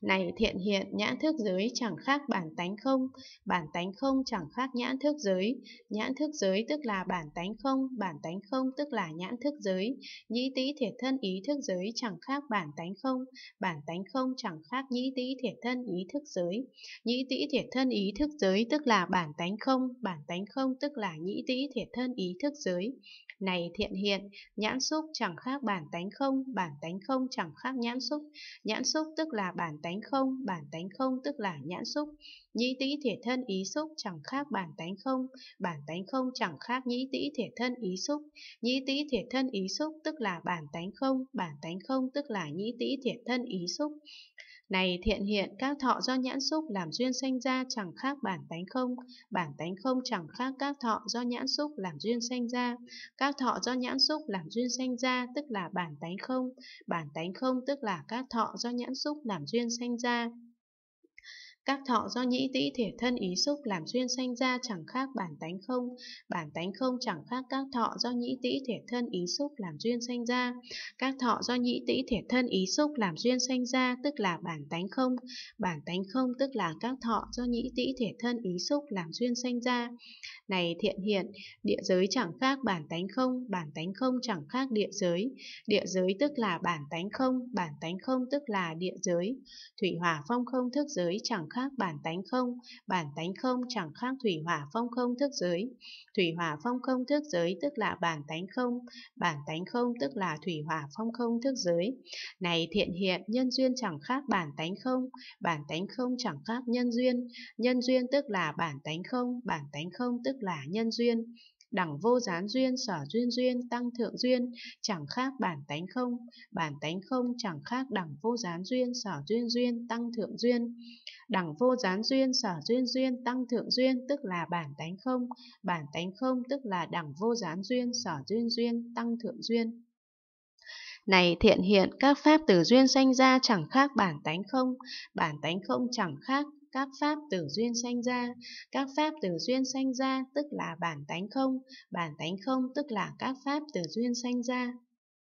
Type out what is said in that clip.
Này thiện hiện nhãn thức giới chẳng khác bản tánh không, bản tánh không chẳng khác nhãn thức giới, nhãn thức giới tức là bản tánh không, bản tánh không tức là nhãn thức giới, nhĩ tĩ thiệt thân ý thức giới chẳng khác bản tánh không, bản tánh không chẳng khác nhĩ tĩ thiệt thân ý thức giới. Nhĩ tĩ thiệt thân ý thức giới tức là bản tánh không, bản tánh không tức là nhĩ tĩ thiệt thân ý thức giới. Này thiện hiện, nhãn xúc chẳng khác bản tánh không, bản tánh không chẳng khác nhãn xúc. Nhãn xúc tức là bản tánh tánh không, bản tánh không tức là nhãn xúc. Nhĩ tĩ thể thân ý xúc chẳng khác bản tánh không, bản tánh không chẳng khác nhĩ tĩ thể thân ý xúc. Nhĩ tĩ thể thân ý xúc tức là bản tánh không, bản tánh không tức là nhĩ tĩ thể thân ý xúc. Này thiện hiện, các thọ do nhãn xúc làm duyên sanh ra chẳng khác bản tánh không, bản tánh không chẳng khác các thọ do nhãn xúc làm duyên sanh ra. Các thọ do nhãn xúc làm duyên sanh ra tức là bản tánh không, bản tánh không tức là các thọ do nhãn xúc làm duyên sanh ra. Các thọ do nhĩ tĩ thể thân ý xúc làm duyên sanh ra chẳng khác bản tánh không, bản tánh không chẳng khác các thọ do nhĩ tĩ thể thân ý xúc làm duyên sanh ra. Các thọ do nhĩ tĩ thể thân ý xúc làm duyên sanh ra tức là bản tánh không, bản tánh không tức là các thọ do nhĩ tĩ thể thân ý xúc làm duyên sanh ra. Này thiện hiện, địa giới chẳng khác bản tánh không, bản tánh không chẳng khác địa giới. Địa giới tức là bản tánh không, bản tánh không tức là địa giới. Thủy hỏa phong không thức giới chẳng khác khác bản tánh không, bản tánh không chẳng khác thủy hỏa phong không thức giới. Thủy hỏa phong không thức giới tức là bản tánh không, bản tánh không tức là thủy hỏa phong không thức giới. Này thiện hiện, nhân duyên chẳng khác bản tánh không, bản tánh không chẳng khác nhân duyên. Nhân duyên tức là bản tánh không, bản tánh không tức là nhân duyên đẳng vô gián duyên, sở duyên duyên, tăng thượng duyên, chẳng khác bản tánh không, bản tánh không chẳng khác đẳng vô gián duyên, sở duyên duyên, tăng thượng duyên. Đẳng vô gián duyên, sở duyên duyên, tăng thượng duyên tức là bản tánh không, bản tánh không tức là đẳng vô gián duyên, sở duyên duyên, tăng thượng duyên. Này thiện hiện, các pháp từ duyên sanh ra chẳng khác bản tánh không, bản tánh không chẳng khác các pháp từ duyên sanh ra. Các pháp từ duyên sanh ra tức là bản tánh không, bản tánh không tức là các pháp từ duyên sanh ra.